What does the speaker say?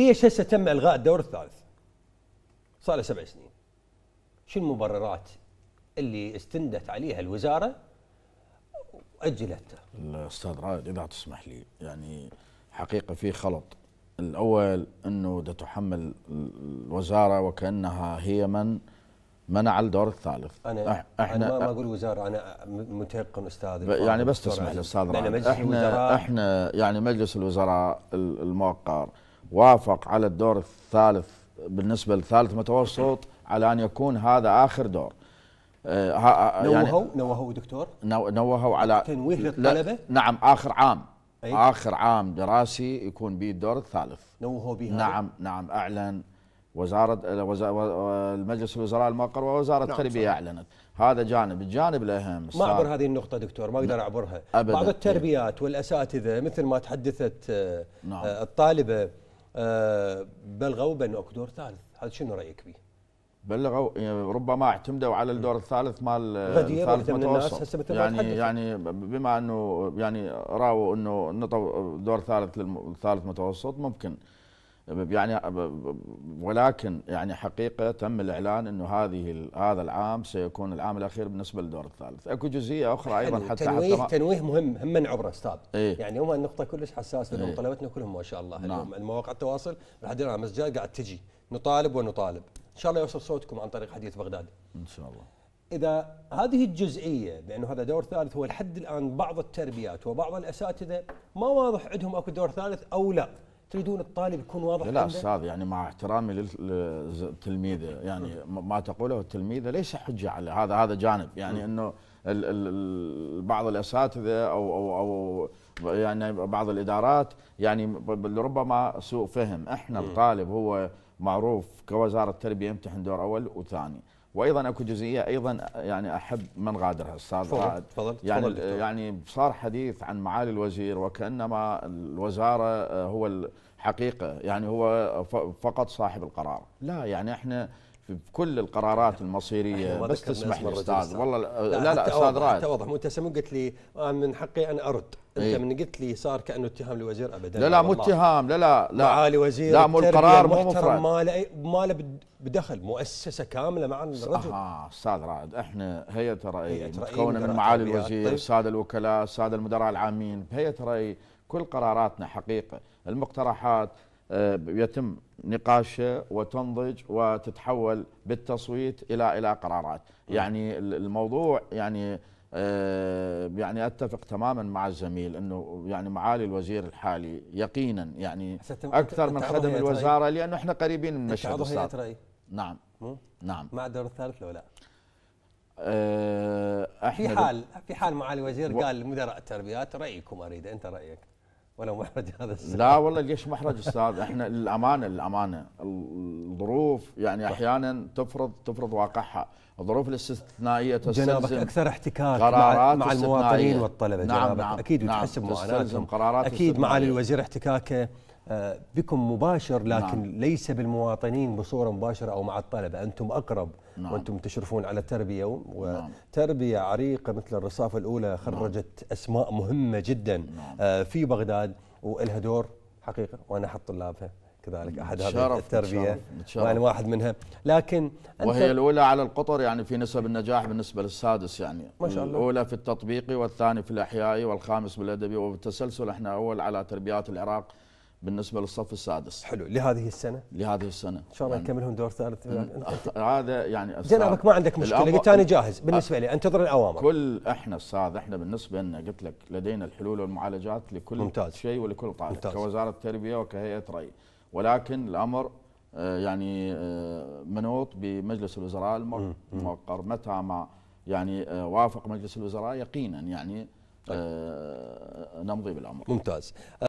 ليش هسه تم الغاء الدور الثالث؟ صار له سبع سنين. شو المبررات اللي استندت عليها الوزاره واجلتها؟ الاستاذ رائد اذا تسمح لي يعني حقيقه في خلط. الاول انه ده تحمل الوزاره وكانها هي من منع الدور الثالث انا احنا أنا ما اقول وزاره انا متيقن استاذ يعني بس تسمح لي استاذ رائد احنا احنا يعني مجلس الوزراء الموقر وافق على الدور الثالث بالنسبه لثالث متوسط على ان يكون هذا اخر دور آه, آه،, آه، يعني نوهوا نوهوا دكتور نوهوا على تنويه للطلبه نعم اخر عام اخر عام دراسي يكون به الدور الثالث نوهوا به نعم نعم اعلن وزاره المجلس آه، الوزراء المقر ووزاره نعم، التربيه نعم اعلنت هذا جانب الجانب الاهم ما اعبر هذه النقطه دكتور ما اقدر اعبرها أبداً. بعض التربيات والاساتذه مثل ما تحدثت نعم. الطالبه بلغوا بأن اكو دور ثالث هذا شنو رايك به بلغوا يعني ربما اعتمدوا على الدور الثالث مال الثالث متوسط يعني يعني بما انه يعني راوا انه نطوا دور ثالث للثالث متوسط ممكن يعني ولكن يعني حقيقه تم الاعلان انه هذه هذا العام سيكون العام الاخير بالنسبه للدور الثالث، اكو جزئيه اخرى ايضا حتى تنويه حتى تنويه مهم هم من عبره استاذ إيه؟ يعني هم النقطه كلش حساسه إيه؟ طلبتنا كلهم ما شاء الله نعم. المواقع التواصل لحد الان مسجات قاعد تجي نطالب ونطالب، ان شاء الله يوصل صوتكم عن طريق حديث بغداد. ان شاء الله. اذا هذه الجزئيه بانه هذا دور ثالث هو لحد الان بعض التربيات وبعض الاساتذه ما واضح عندهم اكو دور ثالث او لا. تريدون الطالب يكون واضح لا استاذ يعني مع احترامي للتلميذه يعني ما تقوله التلميذه ليس حجه على هذا هذا جانب يعني انه بعض الاساتذه او او او يعني بعض الادارات يعني ربما سوء فهم احنا الطالب هو معروف كوزاره التربيه يمتحن دور اول وثاني وايضا اكو جزئيه ايضا يعني احب من غادرها استاذ رائد تفضل يعني فضل يعني صار حديث عن معالي الوزير وكانما الوزاره آه، هو الحقيقه يعني هو فقط صاحب القرار لا يعني احنا في كل القرارات المصيريه بس تسمح لي استاذ والله لا لا, لا استاذ رائد حتى واضح مو انت قلت لي آه، من حقي ان ارد انت ايه؟ من قلت لي صار كانه اتهام لوزير ابدا لا لا مو اتهام لا لا لا معالي وزير لا مو القرار مو مفرد ما له بدخل مؤسسه كامله مع الرجل اها استاذ رائد احنا هيئه رأي متكونه من معالي الوزير الساده طيب. الوكلاء الساده المدراء العامين هيئه رأي كل قراراتنا حقيقه المقترحات آه، يتم نقاشها وتنضج وتتحول بالتصويت الى الى قرارات يعني الموضوع يعني آه، يعني اتفق تماما مع الزميل انه يعني معالي الوزير الحالي يقينا يعني اكثر من خدم الوزاره لانه احنا قريبين من مشهد رأي نعم نعم مع الدور الثالث لو لا أه في حال في حال معالي الوزير قال مدراء التربيات رايكم اريد انت رايك ولا محرج هذا السؤال لا والله ليش محرج استاذ احنا للامانه للامانه الظروف يعني طيب. احيانا تفرض تفرض واقعها الظروف الاستثنائيه تستلزم جنابك اكثر احتكاك قرارات مع, مع المواطنين والطلبه نعم جنابك نعم اكيد نعم وتحس بمعاناتهم قرارات اكيد معالي الوزير احتكاكه آه، بكم مباشر لكن نعم. ليس بالمواطنين بصوره مباشره او مع الطلبه، انتم اقرب نعم. وانتم تشرفون على التربيه نعم. وتربيه نعم. عريقه مثل الرصافه الاولى خرجت نعم. اسماء مهمه جدا نعم. آه، في بغداد والها دور حقيقه وانا احد طلابها كذلك نعم. احد هذه التربيه وانا واحد منها لكن أنت وهي الاولى على القطر يعني في نسب النجاح بالنسبه للسادس يعني ما شاء الله الاولى في التطبيقي والثاني في الاحيائي والخامس بالادبي وبالتسلسل احنا اول على تربيات العراق بالنسبه للصف السادس حلو لهذه السنه لهذه السنه ان شاء الله يعني يكملهم دور ثالث هذا يعني جنابك ما عندك مشكله قلت انا جاهز بالنسبه لي انتظر الاوامر كل احنا استاذ احنا بالنسبه لنا قلت لك لدينا الحلول والمعالجات لكل ممتاز. شيء ولكل طالب ممتاز. كوزاره التربيه وكهيئه راي ولكن الامر آه، يعني آه، منوط بمجلس الوزراء الموقر متى ما يعني آه، وافق مجلس الوزراء يقينا يعني طيب. نمضي بالامر ممتاز